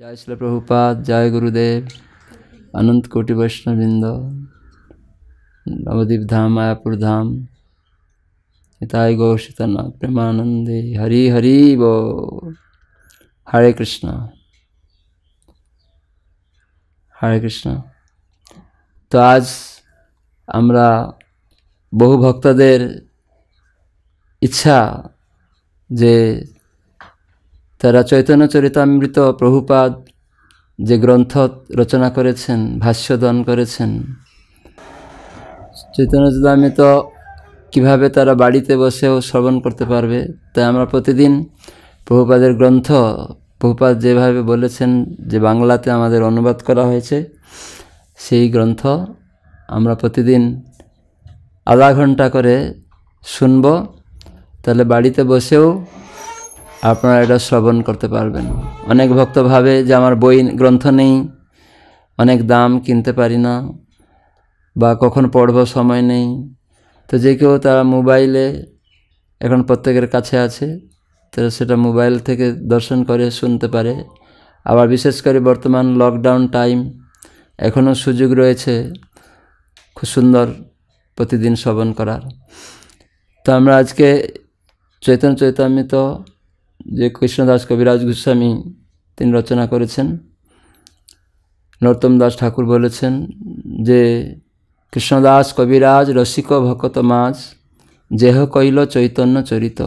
জয় শ্রী প্রভুপাদ জয় গুরুদেব অনন্ত কোটি বৈষ্ণবৃন্দ নবদ্বীপ ধাম মায়াপুর ধাম হিতায় গৌসীতানাথ প্রেমানন্দে হরি হরি বো হরে কৃষ্ণ হরে কৃষ্ণ তো আজ আমরা বহু ভক্তদের ইচ্ছা যে তারা চৈতন্য চরিতামৃত প্রভুপাদ যে গ্রন্থ রচনা করেছেন দান করেছেন চৈতন্য চরিতামৃত কীভাবে তারা বাড়িতে বসেও শ্রবণ করতে পারবে তাই আমরা প্রতিদিন প্রভুপাদের গ্রন্থ প্রভুপাদ যেভাবে বলেছেন যে বাংলাতে আমাদের অনুবাদ করা হয়েছে সেই গ্রন্থ আমরা প্রতিদিন আধা ঘন্টা করে শুনব তাহলে বাড়িতে বসেও আপনারা এটা শ্রবণ করতে পারবেন অনেক ভক্ত ভাবে যে আমার বই গ্রন্থ নেই অনেক দাম কিনতে পারি না বা কখন পড়ব সময় নেই তো যে কেউ তারা মোবাইলে এখন প্রত্যেকের কাছে আছে তো সেটা মোবাইল থেকে দর্শন করে শুনতে পারে আবার বিশেষ করে বর্তমান লকডাউন টাইম এখনও সুযোগ রয়েছে খুব সুন্দর প্রতিদিন শ্রবণ করার তো আমরা আজকে চৈতন্য তো যে কৃষ্ণদাস কবিরাজ গোস্বামী তিনি রচনা করেছেন নরোত্তম দাস ঠাকুর বলেছেন যে কৃষ্ণদাস কবিরাজ রসিক ভকত মাছ যেহ কইল চৈতন্য চরিত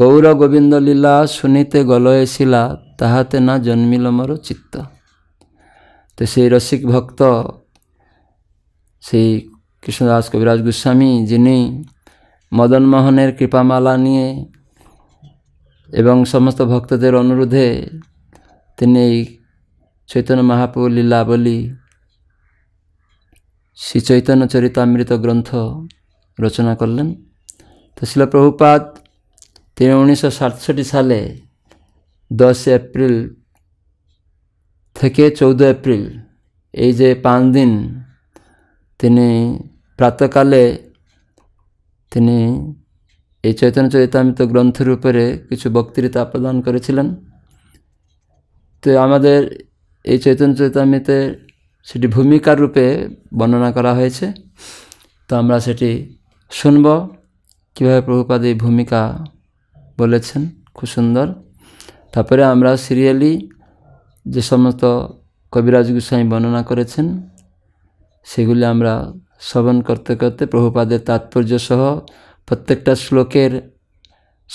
গৌর গোবিন্দ লীলা শুনিতে গলয়ে শিলা তাহাতে না জন্মিল মর চিত্ত তো সেই রসিক ভক্ত সেই কৃষ্ণদাস কবিরাজ গোস্বামী যিনি মদনমোহনের কৃপামালা নিয়ে এবং সমস্ত ভক্তদের অনুরোধে তিনি এই চৈতন্য মহাপ্রভু লীলাবলী শ্রী চৈতন্য চরিতামৃত গ্রন্থ রচনা করলেন তো শিলপ্রভুপাত তিনি উনিশশো সালে দশ এপ্রিল থেকে চৌদ্দ এপ্রিল এই যে পাঁচ দিন তিনি প্রাতকালে তিনি এই চৈতন্য চরিতামৃত গ্রন্থের উপরে কিছু বক্তৃতা প্রদান করেছিলেন তো আমাদের এই চৈতন্য চরিতামৃতে সেটি ভূমিকার রূপে বর্ণনা করা হয়েছে তো আমরা সেটি শুনব কীভাবে প্রভুপাদ এই ভূমিকা বলেছেন খুব সুন্দর তারপরে আমরা সিরিয়ালি যে সমস্ত কবিরাজ গোস্বামী বর্ণনা করেছেন সেগুলি আমরা শ্রবণ করতে করতে প্রভুপাদের তাৎপর্য সহ প্রত্যেকটা শ্লোকের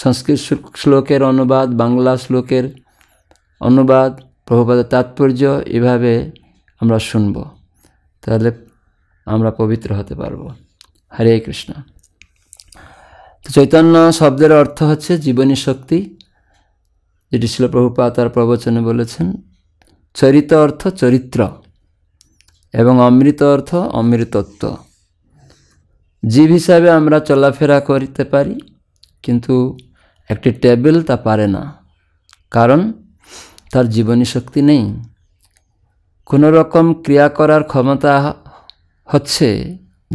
সংস্কৃত শ্লোকের অনুবাদ বাংলা শ্লোকের অনুবাদ প্রভুপাদের তাৎপর্য এভাবে আমরা শুনব তাহলে আমরা পবিত্র হতে পারব হরে কৃষ্ণ চৈতন্য শব্দের অর্থ হচ্ছে জীবনী শক্তি যেটি ছিল প্রভুপা তার প্রবচনে বলেছেন চরিত অর্থ চরিত্র এবং অমৃত অর্থ অমৃতত্ব জীব হিসাবে আমরা চলাফেরা করতে পারি কিন্তু একটি টেবিল তা পারে না কারণ তার জীবনী শক্তি নেই কোনো রকম ক্রিয়া করার ক্ষমতা হচ্ছে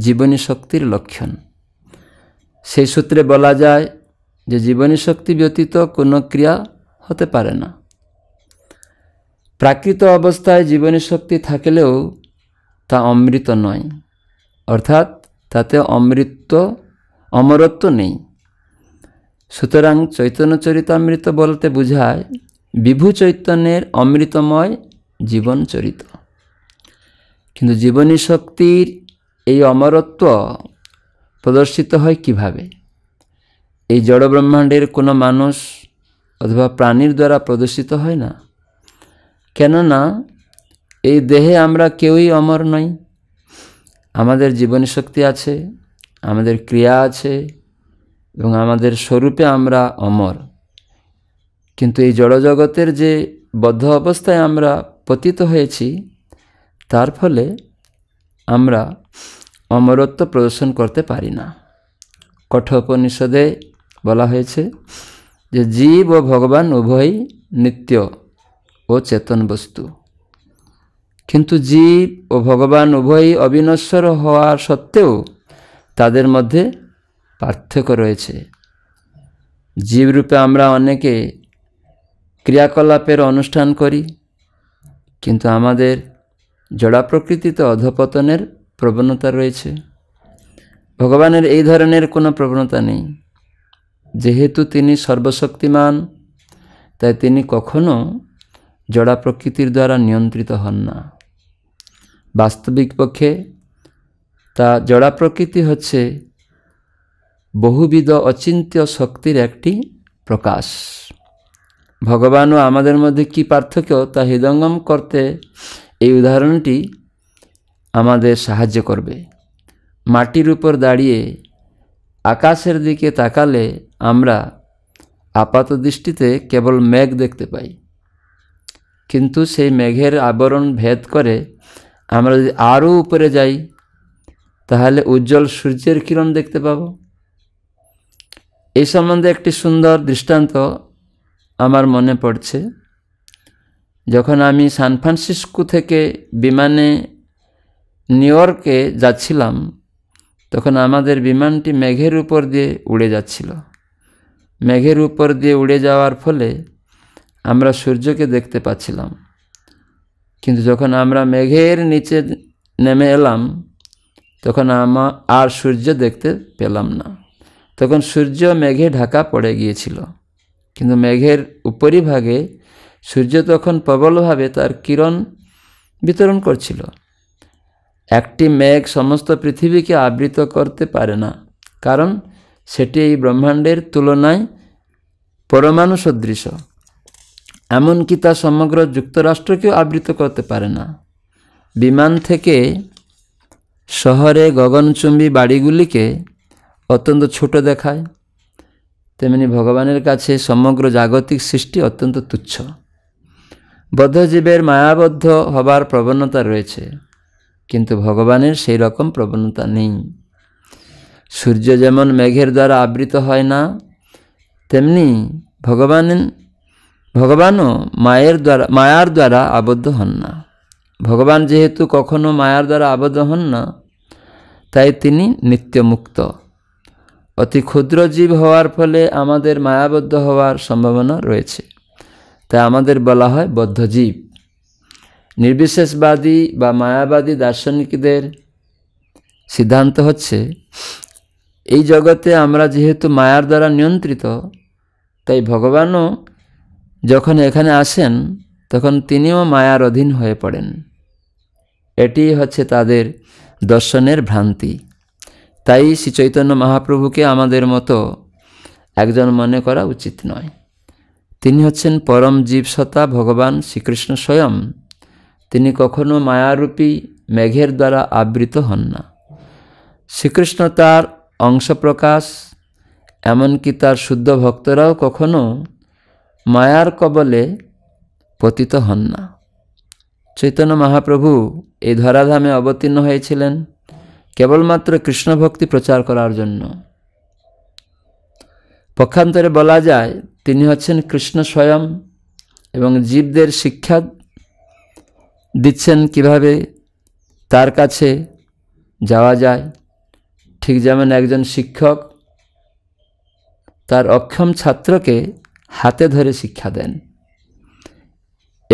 জীবনী শক্তির লক্ষণ সেই সূত্রে বলা যায় যে জীবনী শক্তি ব্যতীত কোনো ক্রিয়া হতে পারে না প্রাকৃত অবস্থায় জীবনী শক্তি থাকলেও তা অমৃত নয় অর্থাৎ তাতে অমৃত অমরত্ব নেই সুতরাং চৈতন্য চরিতামৃত বলতে বোঝায় বিভু চৈতন্যের অমৃতময় জীবন চরিত কিন্তু জীবনী শক্তির এই অমরত্ব প্রদর্শিত হয় কিভাবে এই জড় ব্রহ্মাণ্ডের কোনো মানুষ অথবা প্রাণীর দ্বারা প্রদর্শিত হয় না কেননা এই দেহে আমরা কেউই অমর নই আমাদের জীবনীশক্তি শক্তি আছে আমাদের ক্রিয়া আছে এবং আমাদের স্বরূপে আমরা অমর কিন্তু এই জড়জগতের যে বদ্ধ অবস্থায় আমরা পতিত হয়েছি তার ফলে আমরা অমরত্ব প্রদর্শন করতে পারি না কঠোপনিষদে বলা হয়েছে যে জীব ও ভগবান উভয়ই নিত্য ও চেতন বস্তু কিন্তু জীব ও ভগবান উভয়ই অবিনশ্বর হওয়া সত্ত্বেও তাদের মধ্যে পার্থক্য রয়েছে জীবরূপে আমরা অনেকে ক্রিয়াকলাপের অনুষ্ঠান করি কিন্তু আমাদের জড়া প্রকৃতিতে অধপতনের প্রবণতা রয়েছে ভগবানের এই ধরনের কোনো প্রবণতা নেই যেহেতু তিনি সর্বশক্তিমান তাই তিনি কখনো জড়া প্রকৃতির দ্বারা নিয়ন্ত্রিত হন না বাস্তবিক পক্ষে তা জড়া প্রকৃতি হচ্ছে বহুবিধ অচিন্ত্য শক্তির একটি প্রকাশ ভগবান ও আমাদের মধ্যে কি পার্থক্য তা হৃদঙ্গম করতে এই উদাহরণটি আমাদের সাহায্য করবে মাটির উপর দাঁড়িয়ে আকাশের দিকে তাকালে আমরা আপাত দৃষ্টিতে কেবল মেঘ দেখতে পাই কিন্তু সেই মেঘের আবরণ ভেদ করে আমরা যদি আরও উপরে যাই তাহলে উজ্জ্বল সূর্যের কিরণ দেখতে পাব এই সম্বন্ধে একটি সুন্দর দৃষ্টান্ত আমার মনে পড়ছে যখন আমি সান ফ্রান্সিসকো থেকে বিমানে নিউ ইয়র্কে যাচ্ছিলাম তখন আমাদের বিমানটি মেঘের উপর দিয়ে উড়ে যাচ্ছিল মেঘের উপর দিয়ে উড়ে যাওয়ার ফলে আমরা সূর্যকে দেখতে পাচ্ছিলাম কিন্তু যখন আমরা মেঘের নিচে নেমে এলাম তখন আমা আর সূর্য দেখতে পেলাম না তখন সূর্য মেঘে ঢাকা পড়ে গিয়েছিল কিন্তু মেঘের উপরিভাগে সূর্য তখন প্রবলভাবে তার কিরণ বিতরণ করছিল একটি মেঘ সমস্ত পৃথিবীকে আবৃত করতে পারে না কারণ সেটি এই ব্রহ্মাণ্ডের তুলনায় পরমাণু সদৃশ এমনকি তা সমগ্র যুক্তরাষ্ট্রকেও আবৃত করতে পারে না বিমান থেকে শহরে গগনচুম্বী বাড়িগুলিকে অত্যন্ত ছোট দেখায় তেমনি ভগবানের কাছে সমগ্র জাগতিক সৃষ্টি অত্যন্ত তুচ্ছ বদ্ধজীবের মায়াবদ্ধ হবার প্রবণতা রয়েছে কিন্তু ভগবানের সেই রকম প্রবণতা নেই সূর্য যেমন মেঘের দ্বারা আবৃত হয় না তেমনি ভগবান ভগবানও মায়ের দ্বারা মায়ার দ্বারা আবদ্ধ হন না ভগবান যেহেতু কখনো মায়ার দ্বারা আবদ্ধ হন না তাই তিনি নিত্যমুক্ত অতি ক্ষুদ্র জীব হওয়ার ফলে আমাদের মায়াবদ্ধ হওয়ার সম্ভাবনা রয়েছে তাই আমাদের বলা হয় জীব নির্বিশেষবাদী বা মায়াবাদী দার্শনিকদের সিদ্ধান্ত হচ্ছে এই জগতে আমরা যেহেতু মায়ার দ্বারা নিয়ন্ত্রিত তাই ভগবানও যখন এখানে আসেন তখন তিনিও মায়ার অধীন হয়ে পড়েন এটি হচ্ছে তাদের দর্শনের ভ্রান্তি তাই শ্রী চৈতন্য মহাপ্রভুকে আমাদের মতো একজন মনে করা উচিত নয় তিনি হচ্ছেন পরম জীবসত্তা ভগবান শ্রীকৃষ্ণ স্বয়ং তিনি কখনো মায়ারূপী মেঘের দ্বারা আবৃত হন না শ্রীকৃষ্ণ তার অংশপ্রকাশ এমনকি তার শুদ্ধ ভক্তরাও কখনো মায়ার কবলে পতিত হন না চৈতন্য মহাপ্রভু এই ধরাধামে অবতীর্ণ হয়েছিলেন কেবলমাত্র কৃষ্ণভক্তি প্রচার করার জন্য পক্ষান্তরে বলা যায় তিনি হচ্ছেন কৃষ্ণ স্বয়ং এবং জীবদের শিক্ষা দিচ্ছেন কিভাবে তার কাছে যাওয়া যায় ঠিক যেমন একজন শিক্ষক তার অক্ষম ছাত্রকে হাতে ধরে শিক্ষা দেন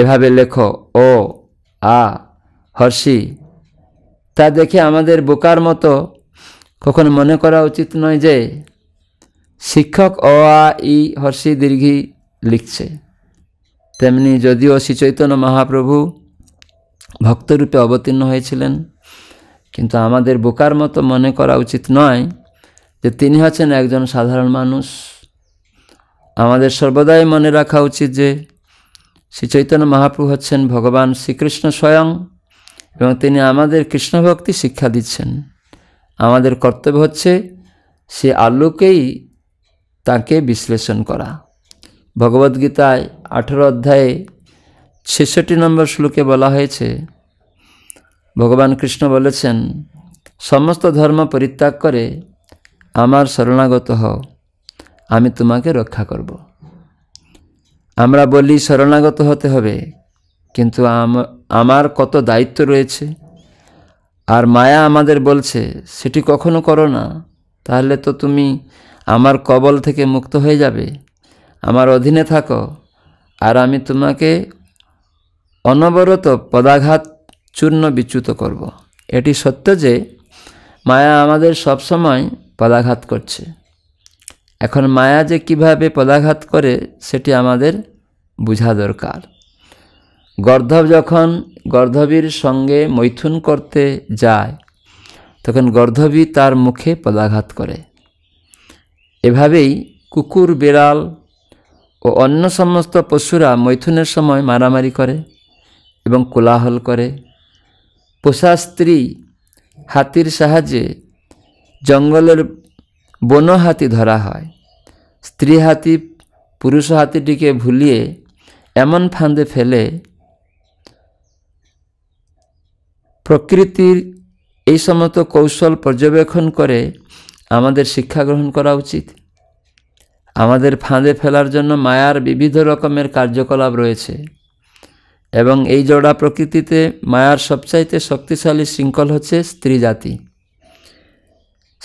এভাবে লেখ ও আ হর্ষি তা দেখে আমাদের বোকার মতো কখন মনে করা উচিত নয় যে শিক্ষক অ আ ই হর্ষি দীর্ঘি লিখছে তেমনি যদিও শ্রীচৈতন্য মহাপ্রভু ভক্তরূপে অবতীর্ণ হয়েছিলেন কিন্তু আমাদের বোকার মতো মনে করা উচিত নয় যে তিনি হচ্ছেন একজন সাধারণ মানুষ আমাদের সর্বদাই মনে রাখা উচিত যে শ্রী চৈতন্য মহাপ্রভু হচ্ছেন ভগবান শ্রীকৃষ্ণ স্বয়ং এবং তিনি আমাদের কৃষ্ণভক্তি শিক্ষা দিচ্ছেন আমাদের কর্তব্য হচ্ছে সে আলোকেই তাকে বিশ্লেষণ করা ভগবদ্গীতায় আঠেরো অধ্যায়ে ছেষট্টি নম্বর শ্লোকে বলা হয়েছে ভগবান কৃষ্ণ বলেছেন সমস্ত ধর্ম পরিত্যাগ করে আমার শরণাগত হও আমি তোমাকে রক্ষা করব আমরা বলি শরণাগত হতে হবে কিন্তু আমার কত দায়িত্ব রয়েছে আর মায়া আমাদের বলছে সেটি কখনো করো না তাহলে তো তুমি আমার কবল থেকে মুক্ত হয়ে যাবে আমার অধীনে থাকো আর আমি তোমাকে অনবরত পদাঘাত চূর্ণ বিচ্যুত করব। এটি সত্য যে মায়া আমাদের সবসময় পদাঘাত করছে এখন মায়া যে কিভাবে পদাঘাত করে সেটি আমাদের বোঝা দরকার গর্ধব যখন গর্ধবীর সঙ্গে মৈথুন করতে যায় তখন গর্ধবী তার মুখে পদাঘাত করে এভাবেই কুকুর বিড়াল ও অন্য সমস্ত পশুরা মৈথুনের সময় মারামারি করে এবং কোলাহল করে পোষা স্ত্রী হাতির সাহায্যে জঙ্গলের বন হাতি ধরা হয় স্ত্রী হাতি পুরুষ হাতিটিকে ভুলিয়ে এমন ফাঁদে ফেলে প্রকৃতির এই সমস্ত কৌশল পর্যবেক্ষণ করে আমাদের শিক্ষা গ্রহণ করা উচিত আমাদের ফাঁদে ফেলার জন্য মায়ার বিবিধ রকমের কার্যকলাপ রয়েছে এবং এই জোড়া প্রকৃতিতে মায়ার সবচাইতে শক্তিশালী শৃঙ্খল হচ্ছে স্ত্রী জাতি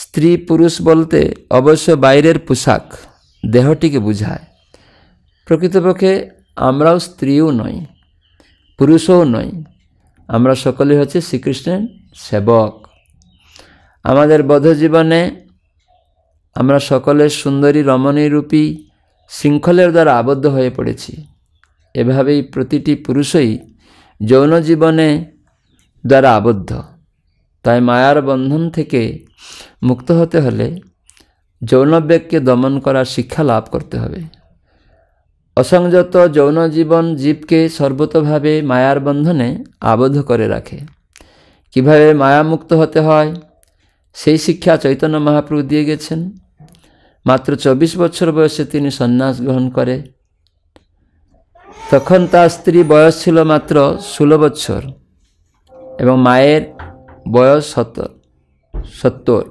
স্ত্রী পুরুষ বলতে অবশ্য বাইরের পোশাক দেহটিকে বুঝায় প্রকৃতপক্ষে আমরাও স্ত্রীও নই পুরুষও নই আমরা সকলে হচ্ছে শ্রীকৃষ্ণের সেবক আমাদের জীবনে আমরা সকলে সুন্দরী রমণী রূপী শৃঙ্খলের দ্বারা আবদ্ধ হয়ে পড়েছি এভাবেই প্রতিটি পুরুষই যৌন জীবনে দ্বারা আবদ্ধ তাই মায়ার বন্ধন থেকে মুক্ত হতে হলে যৌনবেগকে দমন করার শিক্ষা লাভ করতে হবে অসংযত যৌন জীবন জীবকে সর্বতভাবে মায়ার বন্ধনে আবদ্ধ করে রাখে কিভাবে মায়ামুক্ত হতে হয় সেই শিক্ষা চৈতন্য মহাপ্রভু দিয়ে গেছেন মাত্র চব্বিশ বছর বয়সে তিনি সন্ন্যাস গ্রহণ করে তখন তার স্ত্রী বয়স ছিল মাত্র ষোলো বছর এবং মায়ের বয়স সত্তর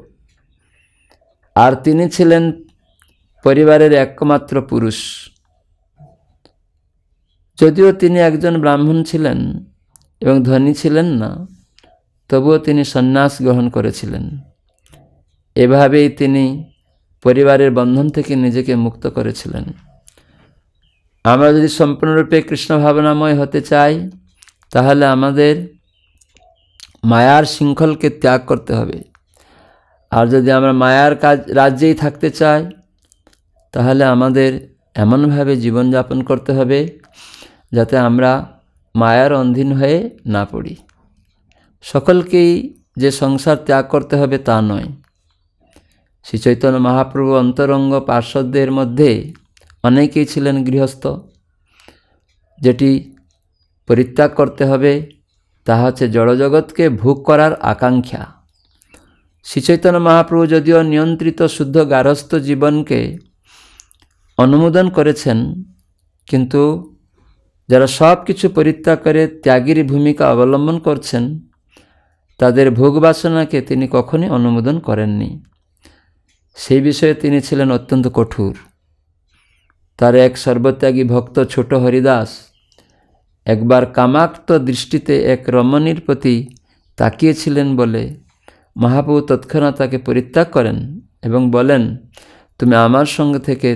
আর তিনি ছিলেন পরিবারের একমাত্র পুরুষ যদিও তিনি একজন ব্রাহ্মণ ছিলেন এবং ধনী ছিলেন না তবুও তিনি সন্ন্যাস গ্রহণ করেছিলেন এভাবেই তিনি পরিবারের বন্ধন থেকে নিজেকে মুক্ত করেছিলেন আমরা যদি সম্পূর্ণরূপে কৃষ্ণ ভাবনাময় হতে চাই তাহলে আমাদের মায়ার শৃঙ্খলকে ত্যাগ করতে হবে আর যদি আমরা মায়ার কাজ রাজ্যেই থাকতে চাই তাহলে আমাদের এমনভাবে জীবনযাপন করতে হবে যাতে আমরা মায়ার অন্ধীন হয়ে না পড়ি সকলকেই যে সংসার ত্যাগ করতে হবে তা নয় শ্রী চৈতন্য মহাপ্রভু অন্তরঙ্গ পার্শ্বদের মধ্যে অনেকেই ছিলেন গৃহস্থ যেটি পরিত্যাগ করতে হবে তাহা হচ্ছে জড়জগৎকে ভোগ করার আকাঙ্ক্ষা শ্রীচৈতন্য মহাপ্রভু যদিও নিয়ন্ত্রিত শুদ্ধ গারস্থ জীবনকে অনুমোদন করেছেন কিন্তু যারা সব কিছু পরিত্যাগ করে ত্যাগীর ভূমিকা অবলম্বন করছেন তাদের ভোগ বাসনাকে তিনি কখনই অনুমোদন করেননি সেই বিষয়ে তিনি ছিলেন অত্যন্ত কঠোর তার এক সর্বত্যাগী ভক্ত ছোট হরিদাস একবার কামাক্ত দৃষ্টিতে এক রমণীর প্রতি তাকিয়েছিলেন বলে মহাপ্রভু তৎক্ষণাৎ তাকে পরিত্যাগ করেন এবং বলেন তুমি আমার সঙ্গে থেকে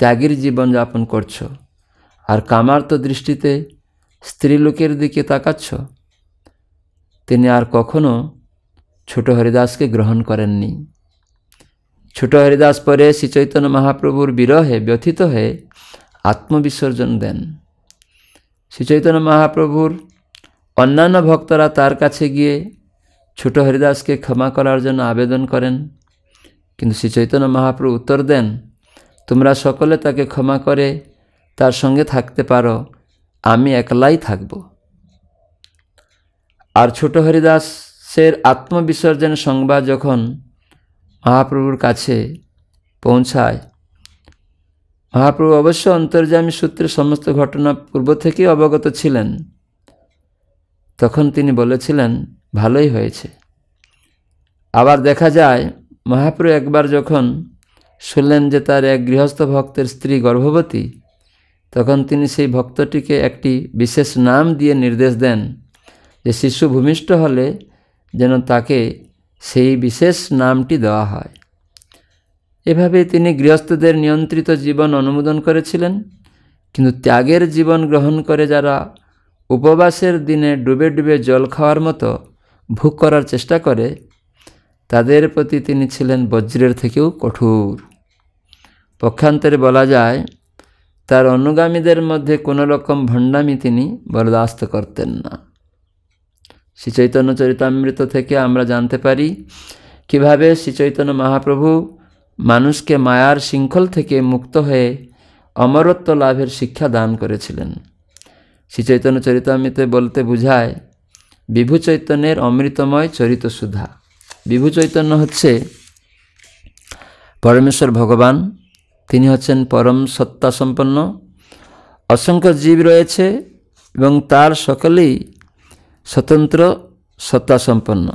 ত্যাগীর জীবনযাপন করছো আর কামার্ত দৃষ্টিতে স্ত্রীলোকের দিকে তাকাচ্ছ তিনি আর কখনো ছোট হরিদাসকে গ্রহণ করেননি ছোট হরিদাস পরে শ্রীচৈতন্য মহাপ্রভুর বিরহে ব্যথিত হয়ে আত্মবিসর্জন দেন শ্রীচৈতন্য মহাপ্রভুর অন্যান্য ভক্তরা তার কাছে গিয়ে ছোট হরিদাসকে ক্ষমা করার জন্য আবেদন করেন কিন্তু শ্রীচৈতন্য মহাপ্রভু উত্তর দেন তোমরা সকলে তাকে ক্ষমা করে তার সঙ্গে থাকতে পারো আমি একলাই থাকব আর ছোট হরিদাসের আত্মবিসর্জন সংবাদ যখন মহাপ্রভুর কাছে পৌঁছায় মহাপ্রভু অবশ্য অন্তর্জামী সূত্রে সমস্ত ঘটনা পূর্ব থেকেই অবগত ছিলেন তখন তিনি বলেছিলেন ভালোই হয়েছে আবার দেখা যায় মহাপ্রভু একবার যখন শুনলেন যে তার এক গৃহস্থ ভক্তের স্ত্রী গর্ভবতী তখন তিনি সেই ভক্তটিকে একটি বিশেষ নাম দিয়ে নির্দেশ দেন যে শিশু ভূমিষ্ঠ হলে যেন তাকে সেই বিশেষ নামটি দেওয়া হয় এভাবে তিনি গৃহস্থদের নিয়ন্ত্রিত জীবন অনুমোদন করেছিলেন কিন্তু ত্যাগের জীবন গ্রহণ করে যারা উপবাসের দিনে ডুবে ডুবে জল খাওয়ার মতো ভোগ করার চেষ্টা করে তাদের প্রতি তিনি ছিলেন বজ্রের থেকেও কঠোর পক্ষান্তরে বলা যায় তার অনুগামীদের মধ্যে কোনো রকম ভণ্ডামি তিনি বরদাস্ত করতেন না শ্রী চৈতন্য চরিতামৃত থেকে আমরা জানতে পারি কিভাবে শ্রী চৈতন্য মহাপ্রভু মানুষকে মায়ার শৃঙ্খল থেকে মুক্ত হয়ে অমরত্ব লাভের শিক্ষা দান করেছিলেন শ্রীচৈতন্য চরিতামৃতে বলতে বুঝায় বিভু চৈতন্যের অমৃতময় চরিত সুধা বিভু চৈতন্য হচ্ছে পরমেশ্বর ভগবান তিনি হচ্ছেন পরম সত্তা সম্পন্ন অসংখ্য জীব রয়েছে এবং তার সকলেই স্বতন্ত্র সত্তা সম্পন্ন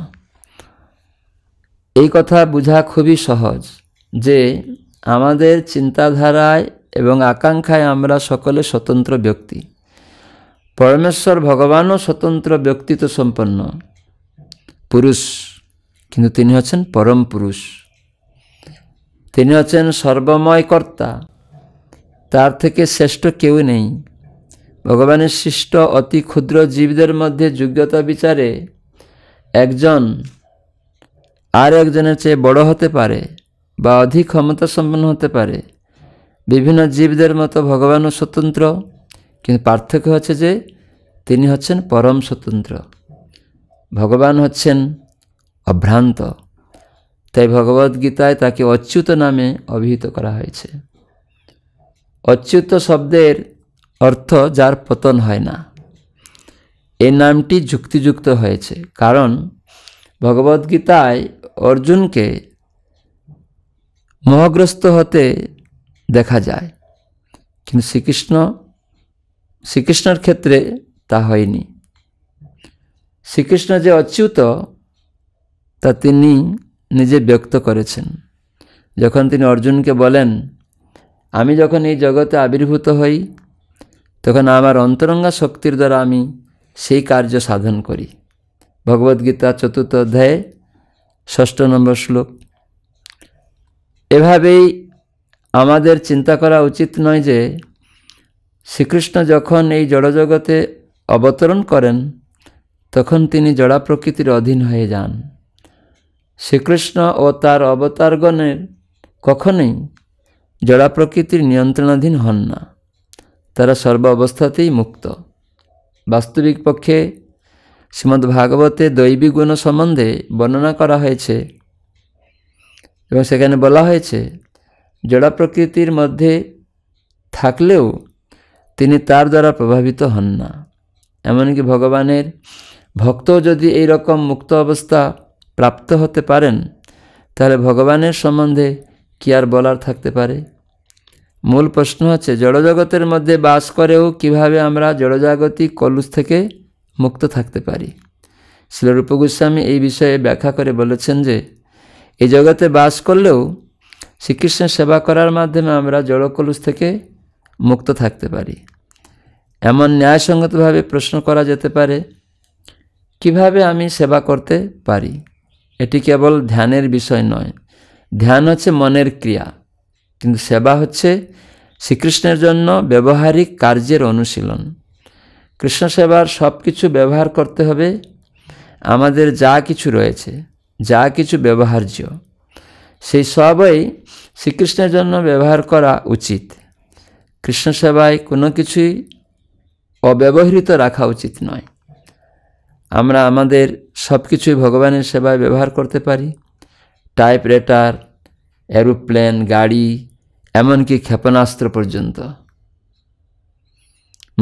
এই কথা বুঝা খুবই সহজ যে আমাদের চিন্তাধারায় এবং আকাঙ্ক্ষায় আমরা সকলে স্বতন্ত্র ব্যক্তি পরমেশ্বর ভগবানও স্বতন্ত্র ব্যক্তিত্ব সম্পন্ন পুরুষ কিন্তু তিনি হচ্ছেন পরম পুরুষ তিনি হচ্ছেন সর্বময় কর্তা তার থেকে শ্রেষ্ঠ কেউ নেই ভগবানের সৃষ্ট অতি ক্ষুদ্র জীবদের মধ্যে যোগ্যতা বিচারে একজন আর একজনের চেয়ে বড় হতে পারে বা অধিক ক্ষমতা সম্পন্ন হতে পারে বিভিন্ন জীবদের মতো ভগবানও স্বতন্ত্র কিন্তু পার্থক্য হচ্ছে যে তিনি হচ্ছেন পরম স্বতন্ত্র ভগবান হচ্ছেন অভ্রান্ত তাই ভগবদ্গীতায় তাকে অচ্যুত নামে অভিহিত করা হয়েছে অচ্যুত শব্দের অর্থ যার পতন হয় না এই নামটি যুক্তিযুক্ত হয়েছে কারণ ভগবদ্গীতায় অর্জুনকে মোহগ্রস্ত হতে দেখা যায় কিন্তু শ্রীকৃষ্ণ শ্রীকৃষ্ণর ক্ষেত্রে তা হয়নি শ্রীকৃষ্ণ যে অচ্যুত তা তিনি নিজে ব্যক্ত করেছেন যখন তিনি অর্জুনকে বলেন আমি যখন এই জগতে আবির্ভূত হই তখন আমার অন্তরঙ্গা শক্তির দ্বারা আমি সেই কার্য সাধন করি ভগবদ্গীতা চতুর্থ অধ্যায়ে ষষ্ঠ নম্বর শ্লোক এভাবেই আমাদের চিন্তা করা উচিত নয় যে শ্রীকৃষ্ণ যখন এই জড়জগতে অবতরণ করেন তখন তিনি জড়া প্রকৃতির অধীন হয়ে যান শ্রীকৃষ্ণ ও তার অবতারগণের কখনোই জড়া প্রকৃতির নিয়ন্ত্রণাধীন হন না তারা সর্ব অবস্থাতেই মুক্ত বাস্তবিক পক্ষে শ্রীমদ্ভাগবতে দৈবী গুণ সম্বন্ধে বর্ণনা করা হয়েছে এবং সেখানে বলা হয়েছে জড়া প্রকৃতির মধ্যে থাকলেও তিনি তার দ্বারা প্রভাবিত হন না এমনকি ভগবানের ভক্ত যদি এই রকম মুক্ত অবস্থা প্রাপ্ত হতে পারেন তাহলে ভগবানের সম্বন্ধে কি আর বলার থাকতে পারে মূল প্রশ্ন হচ্ছে জড়জগতের মধ্যে বাস করেও কিভাবে আমরা জড়জাগতিক কলুষ থেকে মুক্ত থাকতে পারি শিলরূপ গোস্বামী এই বিষয়ে ব্যাখ্যা করে বলেছেন যে এই জগতে বাস করলেও শ্রীকৃষ্ণের সেবা করার মাধ্যমে আমরা জড়কলুষ থেকে মুক্ত থাকতে পারি এমন ন্যায়সঙ্গতভাবে প্রশ্ন করা যেতে পারে কিভাবে আমি সেবা করতে পারি এটি কেবল ধ্যানের বিষয় নয় ধ্যান হচ্ছে মনের ক্রিয়া কিন্তু সেবা হচ্ছে শ্রীকৃষ্ণের জন্য ব্যবহারিক কার্যের অনুশীলন কৃষ্ণ সেবার সব কিছু ব্যবহার করতে হবে আমাদের যা কিছু রয়েছে যা কিছু ব্যবহার্য সেই সবই শ্রীকৃষ্ণের জন্য ব্যবহার করা উচিত কৃষ্ণ সেবায় কোনো কিছুই অব্যবহৃত রাখা উচিত নয় আমরা আমাদের সব কিছুই ভগবানের সেবায় ব্যবহার করতে পারি টাইপরেটার এরোপ্লেন গাড়ি এমনকি ক্ষেপণাস্ত্র পর্যন্ত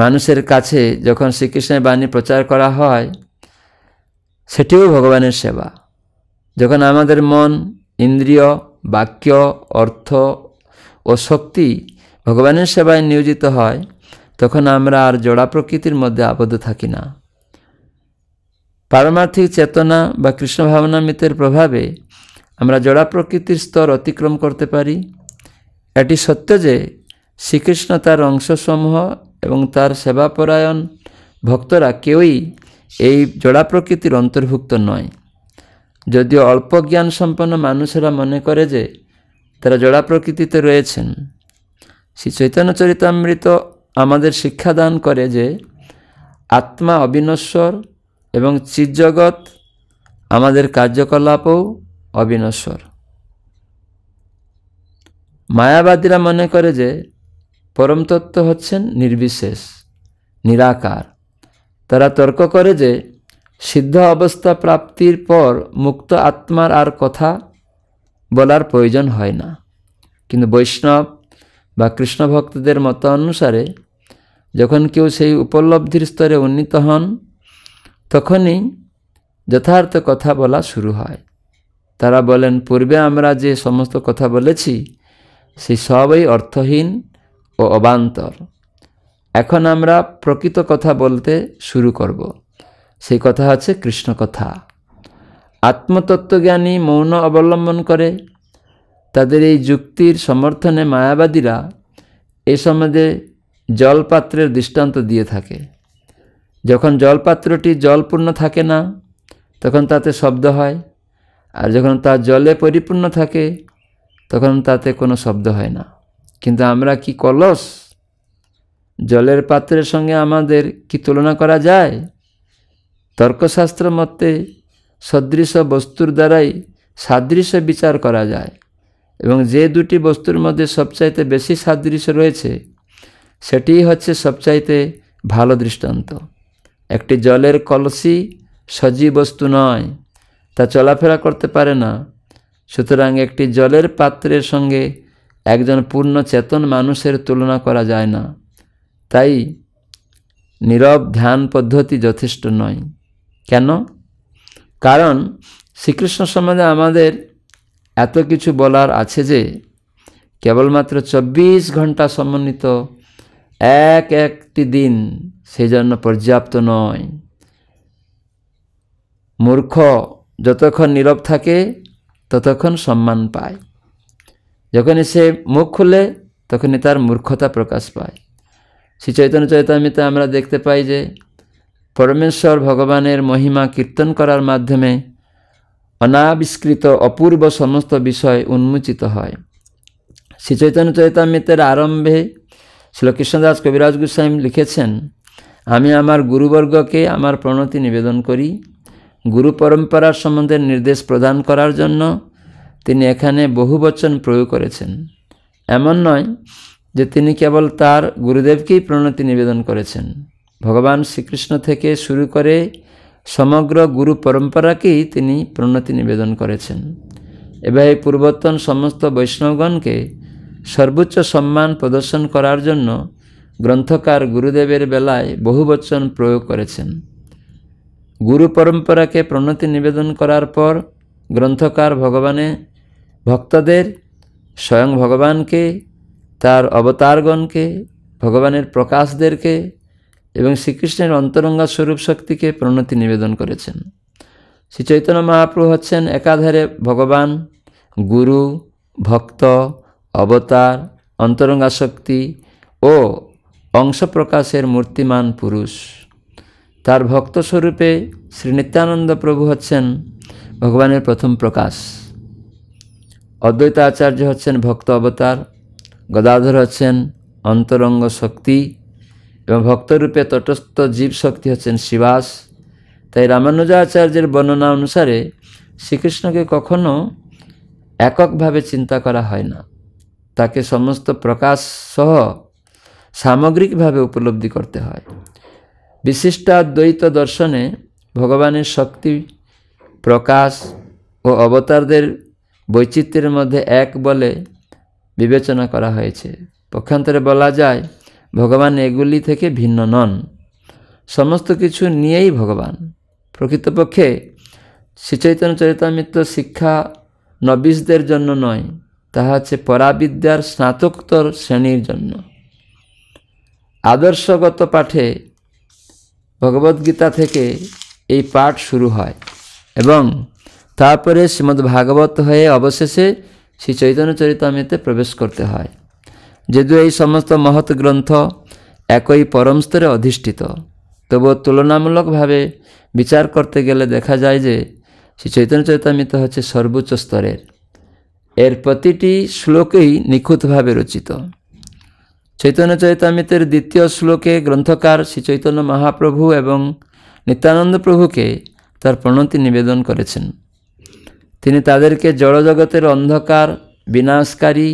মানুষের কাছে যখন শ্রীকৃষ্ণের বাণী প্রচার করা হয় সেটিও ভগবানের সেবা যখন আমাদের মন ইন্দ্রিয় বাক্য অর্থ ও শক্তি ভগবানের সেবায় নিয়োজিত হয় তখন আমরা আর জোড়া প্রকৃতির মধ্যে আবদ্ধ থাকি না পারমার্থিক চেতনা বা কৃষ্ণ ভাবনামিতের প্রভাবে আমরা জোড়া প্রকৃতির স্তর অতিক্রম করতে পারি এটি সত্য যে শ্রীকৃষ্ণ তার অংশসমূহ এবং তার সেবাপরায়ণ ভক্তরা কেউই এই জোড়া প্রকৃতির অন্তর্ভুক্ত নয় যদিও অল্প জ্ঞান সম্পন্ন মানুষেরা মনে করে যে তারা জড়া প্রকৃতিতে রয়েছেন শ্রী চৈতন্য চরিতামৃত আমাদের শিক্ষাদান করে যে আত্মা অবিনশ্বর এবং চিৎজগৎ আমাদের কার্যকলাপও অবিনশ্বর মায়াবাদীরা মনে করে যে পরমতত্ত্ব হচ্ছেন নির্বিশেষ নিরাকার তারা তর্ক করে যে সিদ্ধ অবস্থা প্রাপ্তির পর মুক্ত আত্মার আর কথা বলার প্রয়োজন হয় না কিন্তু বৈষ্ণব বা কৃষ্ণ ভক্তদের মত অনুসারে যখন কেউ সেই উপলব্ধির স্তরে উন্নীত হন তখনই যথার্থ কথা বলা শুরু হয় তারা বলেন পূর্বে আমরা যে সমস্ত কথা বলেছি সেই সবই অর্থহীন ও অবান্তর এখন আমরা প্রকৃত কথা বলতে শুরু করব সেই কথা আছে কৃষ্ণ কথা আত্মতত্ত্বজ্ঞানী মৌন অবলম্বন করে তাদের এই যুক্তির সমর্থনে মায়াবাদীরা এ সম্বন্ধে জলপাত্রের দৃষ্টান্ত দিয়ে থাকে যখন জলপাত্রটি জলপূর্ণ থাকে না তখন তাতে শব্দ হয় আর যখন তা জলে পরিপূর্ণ থাকে তখন তাতে কোনো শব্দ হয় না কিন্তু আমরা কি কলস জলের পাত্রের সঙ্গে আমাদের কি তুলনা করা যায় তর্কশাস্ত্র মতে সদৃশ বস্তুর দ্বারাই সাদৃশ্য বিচার করা যায় এবং যে দুটি বস্তুর মধ্যে সবচাইতে বেশি সাদৃশ্য রয়েছে সেটি হচ্ছে সবচাইতে ভালো দৃষ্টান্ত একটি জলের কলসি সজীব বস্তু নয় তা চলাফেরা করতে পারে না সুতরাং একটি জলের পাত্রের সঙ্গে একজন পূর্ণ চেতন মানুষের তুলনা করা যায় না তাই নীরব ধ্যান পদ্ধতি যথেষ্ট নয় কেন কারণ শ্রীকৃষ্ণ সম্বন্ধে আমাদের এত কিছু বলার আছে যে কেবলমাত্র চব্বিশ ঘন্টা সমন্বিত এক একটি দিন সেই জন্য পর্যাপ্ত নয় মূর্খ যতক্ষণ নীরব থাকে ততক্ষণ সম্মান পায় যখনই সে মুখ খুলে তখনই তার মূর্খতা প্রকাশ পায় শ্রী চৈতন্য চৈতন্যতে আমরা দেখতে পাই যে পরমেশ্বর ভগবানের মহিমা কীর্তন করার মাধ্যমে অনাবিষ্কৃত অপূর্ব সমস্ত বিষয় উন্মোচিত হয় শ্রী চৈতন্য চৈতামৃতের আরম্ভে শ্রীকৃষ্ণদাস কবিরাজ গোস্বামী লিখেছেন আমি আমার গুরুবর্গকে আমার প্রণতি নিবেদন করি গুরু পরম্পরার সম্বন্ধে নির্দেশ প্রদান করার জন্য তিনি এখানে বহু বচন প্রয়োগ করেছেন এমন নয় যে তিনি কেবল তার গুরুদেবকেই প্রণতি নিবেদন করেছেন ভগবান শ্রীকৃষ্ণ থেকে শুরু করে সমগ্র গুরু পরম্পরাকেই তিনি প্রণতি নিবেদন করেছেন এভাবে পূর্বতন সমস্ত বৈষ্ণবগণকে সর্বোচ্চ সম্মান প্রদর্শন করার জন্য গ্রন্থকার গুরুদেবের বেলায় বহু বচন প্রয়োগ করেছেন গুরু পরম্পরাকে প্রণতি নিবেদন করার পর গ্রন্থকার ভগবানে ভক্তদের স্বয়ং ভগবানকে তার অবতারগণকে ভগবানের প্রকাশদেরকে এবং শ্রীকৃষ্ণের অন্তরঙ্গা স্বরূপ শক্তিকে প্রণতি নিবেদন করেছেন শ্রী চৈতন্য মহাপ্রভু হচ্ছেন একাধারে ভগবান গুরু ভক্ত অবতার অন্তরঙ্গা শক্তি ও অংশপ্রকাশের মূর্তিমান পুরুষ তার ভক্ত স্বরূপে শ্রী নিত্যানন্দ প্রভু হচ্ছেন ভগবানের প্রথম প্রকাশ অদ্বৈতাচার্য হচ্ছেন ভক্ত অবতার গদাধর হচ্ছেন অন্তরঙ্গ শক্তি এবং ভক্তরূপে তটস্থ জীব শক্তি হচ্ছেন শিবাস তাই রামানুজাচার্যের বর্ণনা অনুসারে শ্রীকৃষ্ণকে কখনো এককভাবে চিন্তা করা হয় না তাকে সমস্ত প্রকাশ সহ সামগ্রিকভাবে উপলব্ধি করতে হয় বিশিষ্টাদ্বৈত দর্শনে ভগবানের শক্তি প্রকাশ ও অবতারদের বৈচিত্র্যের মধ্যে এক বলে বিবেচনা করা হয়েছে পক্ষান্তরে বলা যায় ভগবান এগুলি থেকে ভিন্ন নন সমস্ত কিছু নিয়েই ভগবান প্রকৃতপক্ষে শ্রীচৈতন্য চরিতামিত্র শিক্ষা নবীশদের জন্য নয় তাহা হচ্ছে পরাবিদ্যার স্নাতকোত্তর শ্রেণীর জন্য আদর্শগত পাঠে ভগবদ্গীতা থেকে এই পাঠ শুরু হয় এবং তারপরে শ্রীমদ্ভাগবত হয়ে অবশেষে শ্রী চৈতন্য চরিতামৃতে প্রবেশ করতে হয় যদিও এই সমস্ত মহৎ গ্রন্থ একই পরম স্তরে অধিষ্ঠিত তবুও তুলনামূলকভাবে বিচার করতে গেলে দেখা যায় যে শ্রী চৈতন্য চৈতামিত হচ্ছে সর্বোচ্চ স্তরের এর প্রতিটি শ্লোকেই নিখুঁতভাবে রচিত চৈতন্য চৈতামিতের দ্বিতীয় শ্লোকে গ্রন্থকার শ্রী চৈতন্য মহাপ্রভু এবং নিত্যানন্দ প্রভুকে তার প্রণতি নিবেদন করেছেন তিনি তাদেরকে জড়জগতের অন্ধকার বিনাশকারী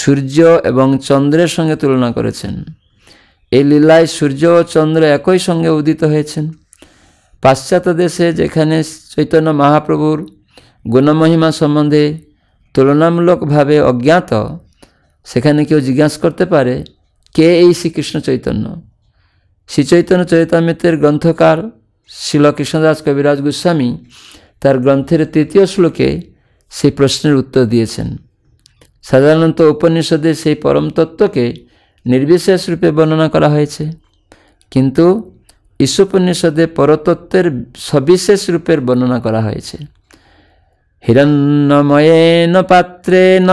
সূর্য এবং চন্দ্রের সঙ্গে তুলনা করেছেন এই লীলায় সূর্য ও চন্দ্র একই সঙ্গে উদিত হয়েছেন পাশ্চাত্য দেশে যেখানে চৈতন্য মহাপ্রভুর গুণমহিমা সম্বন্ধে তুলনামূলকভাবে অজ্ঞাত সেখানে কেউ জিজ্ঞাসা করতে পারে কে এই শ্রীকৃষ্ণ চৈতন্য শ্রীচৈতন্য চৈতামৃতের গ্রন্থকার শিল কৃষ্ণদাস কবিরাজ গোস্বামী তার গ্রন্থের তৃতীয় শ্লোকে সেই প্রশ্নের উত্তর দিয়েছেন সাধারণত উপনিষদে সেই পরম তত্ত্বকে নির্বিশেষ রূপে বর্ণনা করা হয়েছে কিন্তু ঈশ্বপনিষদে পরতত্ত্বের সবিশেষ রূপের বর্ণনা করা হয়েছে হিরণ্যময়েন পাত্রেণ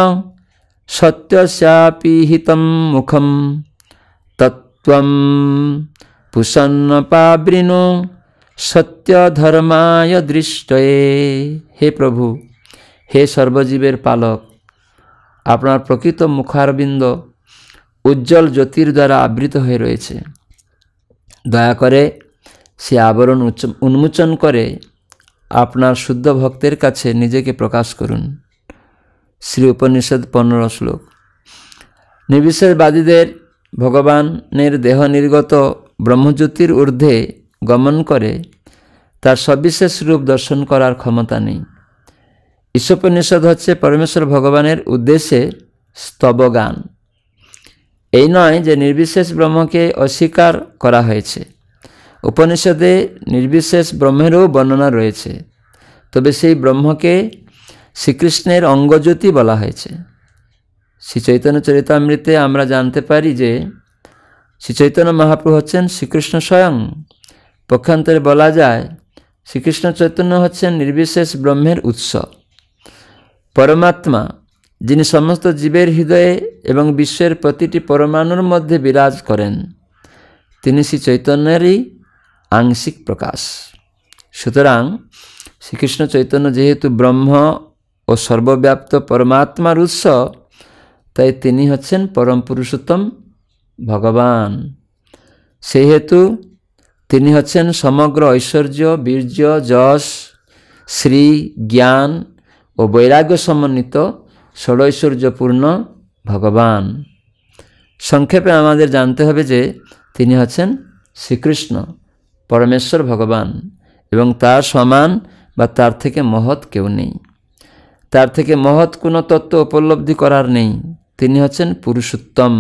সত্যশাপিহিতম মুখম তত্ত্বম পুষন্ন পাবৃণ সত্যধর্মায় দৃষ্টয়ে হে প্রভু হে সর্বজীবের পালক আপনার প্রকৃত মুখারবিন্দ উজ্জ্বল জ্যোতির দ্বারা আবৃত হয়ে রয়েছে দয়া করে সে আবরণ উন্মোচন করে আপনার শুদ্ধ ভক্তের কাছে নিজেকে প্রকাশ করুন শ্রী উপনিষদ পনেরো শ্লোক নির্বিশেষবাদীদের ভগবানের দেহ নির্গত ব্রহ্মজ্যোতির ঊর্ধ্বে গমন করে তার সবিশেষ রূপ দর্শন করার ক্ষমতা নেই ঈশ্বপনিষদ হচ্ছে পরমেশ্বর ভগবানের উদ্দেশ্যে স্তবগান এই নয় যে নির্বিশেষ ব্রহ্মকে অস্বীকার করা হয়েছে উপনিষদে নির্বিশেষ ব্রহ্মেরও বর্ণনা রয়েছে তবে সেই ব্রহ্মকে শ্রীকৃষ্ণের অঙ্গজ্যোতি বলা হয়েছে শ্রী চৈতন্য চরিতামৃতে আমরা জানতে পারি যে শ্রী চৈতন্য মহাপ্রভু হচ্ছেন শ্রীকৃষ্ণ স্বয়ং পক্ষান্তরে বলা যায় শ্রীকৃষ্ণ চৈতন্য হচ্ছেন নির্বিশেষ ব্রহ্মের উৎসব পরমাত্মা যিনি সমস্ত জীবের হৃদয়ে এবং বিশ্বের প্রতিটি পরমাণুর মধ্যে বিরাজ করেন তিনি শ্রী চৈতন্যেরই আংশিক প্রকাশ সুতরাং শ্রীকৃষ্ণ চৈতন্য যেহেতু ব্রহ্ম ও সর্বব্যাপ্ত পরমাত্মার উৎস তাই তিনি হচ্ছেন পরম পুরুষোত্তম ভগবান সেহেতু তিনি হচ্ছেন সমগ্র ঐশ্বর্য বীর্য যশ শ্রী জ্ঞান ও বৈরাগ্য সমন্বিত ষোড়ৈশ্বর্যপূর্ণ ভগবান সংক্ষেপে আমাদের জানতে হবে যে তিনি হচ্ছেন শ্রীকৃষ্ণ পরমেশ্বর ভগবান এবং তার সমান বা তার থেকে মহৎ কেউ নেই তার থেকে মহৎ কোনো তত্ত্ব উপলব্ধি করার নেই তিনি হচ্ছেন পুরুষোত্তম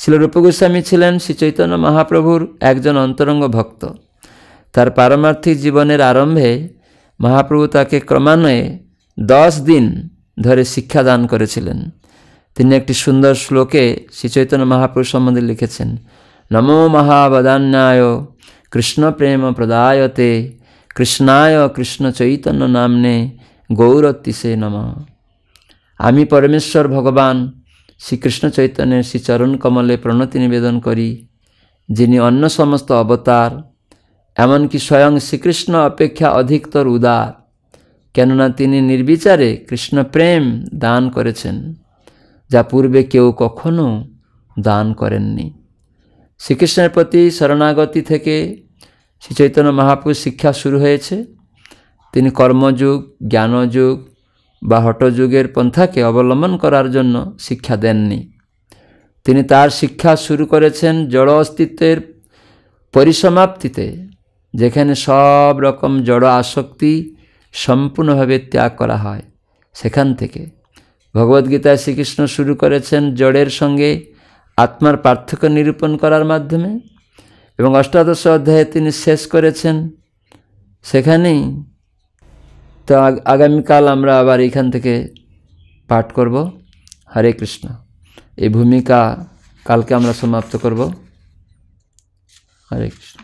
শিল রূপগোস্বামী ছিলেন শ্রী চৈতন্য মহাপ্রভুর একজন অন্তরঙ্গ ভক্ত তার পারমার্থিক জীবনের আরম্ভে মহাপ্রভু তাকে ক্রমান্বয়ে দশ দিন ধরে শিক্ষাদান করেছিলেন তিনি একটি সুন্দর শ্লোকে শ্রীচৈতন্য মহাপুরুষ সম্বন্ধে লিখেছেন নমো মহাবদান্যায় কৃষ্ণ প্রেম প্রদায়তে কৃষ্ণায় কৃষ্ণ চৈতন্য নামনে গৌরতিসে নম আমি পরমেশ্বর ভগবান শ্রীকৃষ্ণ চৈতন্যের শ্রীচরণ কমলে প্রণতি নিবেদন করি যিনি অন্য সমস্ত অবতার এমনকি স্বয়ং শ্রীকৃষ্ণ অপেক্ষা অধিকতর উদার কেননা তিনি নির্বিচারে কৃষ্ণ প্রেম দান করেছেন যা পূর্বে কেউ কখনো দান করেননি শ্রীকৃষ্ণের প্রতি শরণাগতি থেকে শ্রী চৈতন্য মহাপুর শিক্ষা শুরু হয়েছে তিনি কর্মযুগ জ্ঞানযুগ বা হটযুগের পন্থাকে অবলম্বন করার জন্য শিক্ষা দেননি তিনি তার শিক্ষা শুরু করেছেন জড় অস্তিত্বের পরিসমাপ্তিতে যেখানে সব রকম জড় আসক্তি সম্পূর্ণভাবে ত্যাগ করা হয় সেখান থেকে ভগবদ্গীতায় শ্রীকৃষ্ণ শুরু করেছেন জড়ের সঙ্গে আত্মার পার্থক্য নিরূপণ করার মাধ্যমে এবং অষ্টাদশ অধ্যায়ে তিনি শেষ করেছেন সেখানেই তো আগামীকাল আমরা আবার এখান থেকে পাঠ করব হরে কৃষ্ণ এই ভূমিকা কালকে আমরা সমাপ্ত করব হরে কৃষ্ণ